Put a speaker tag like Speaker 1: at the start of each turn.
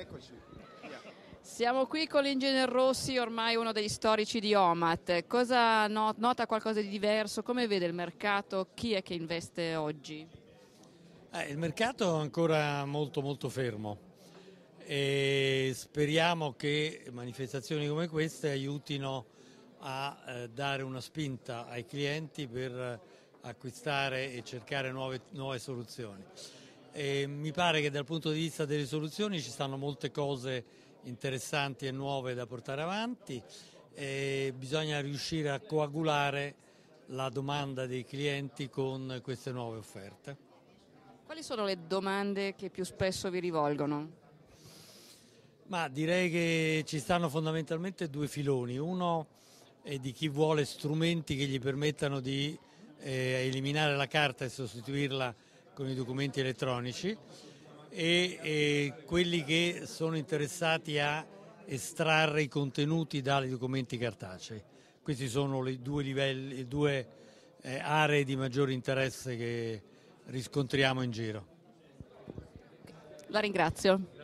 Speaker 1: Eccoci. Siamo qui con l'ingegner Rossi, ormai uno degli storici di Omat. Cosa not- nota qualcosa di diverso? Come vede il mercato? Chi è che investe oggi?
Speaker 2: Eh, il mercato è ancora molto molto fermo e speriamo che manifestazioni come queste aiutino a eh, dare una spinta ai clienti per eh, acquistare e cercare nuove, nuove soluzioni e mi pare che dal punto di vista delle soluzioni ci stanno molte cose interessanti e nuove da portare avanti e bisogna riuscire a coagulare la domanda dei clienti con queste nuove offerte.
Speaker 1: Quali sono le domande che più spesso vi rivolgono?
Speaker 2: Ma direi che ci stanno fondamentalmente due filoni. Uno è di chi vuole strumenti che gli permettano di eh, eliminare la carta e sostituirla con i documenti elettronici e, e quelli che sono interessati a estrarre i contenuti dai documenti cartacei. Questi sono le due, livelli, le due eh, aree di maggiore interesse che riscontriamo in giro. La
Speaker 1: ringrazio.